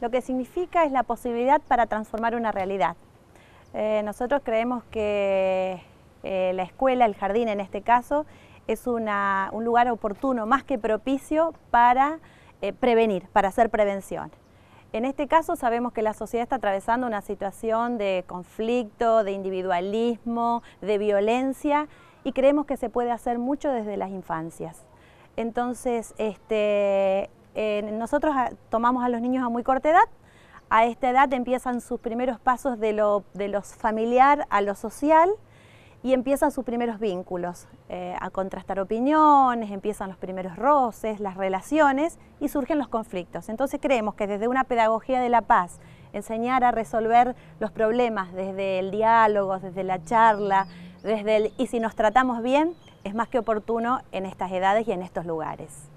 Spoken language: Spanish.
Lo que significa es la posibilidad para transformar una realidad. Eh, nosotros creemos que eh, la escuela, el jardín en este caso, es un lugar oportuno, más que propicio, para eh, prevenir, para hacer prevención. En este caso sabemos que la sociedad está atravesando una situación de conflicto, de individualismo, de violencia y creemos que se puede hacer mucho desde las infancias. Entonces, este, eh, nosotros ah, tomamos a los niños a muy corta edad, a esta edad empiezan sus primeros pasos de lo, familiar a lo social y empiezan sus primeros vínculos, eh, a contrastar opiniones, empiezan los primeros roces, las relaciones y surgen los conflictos. Entonces creemos que desde una pedagogía de la paz, enseñar a resolver los problemas desde el diálogo, desde la charla, desde el, y si nos tratamos bien, es más que oportuno en estas edades y en estos lugares.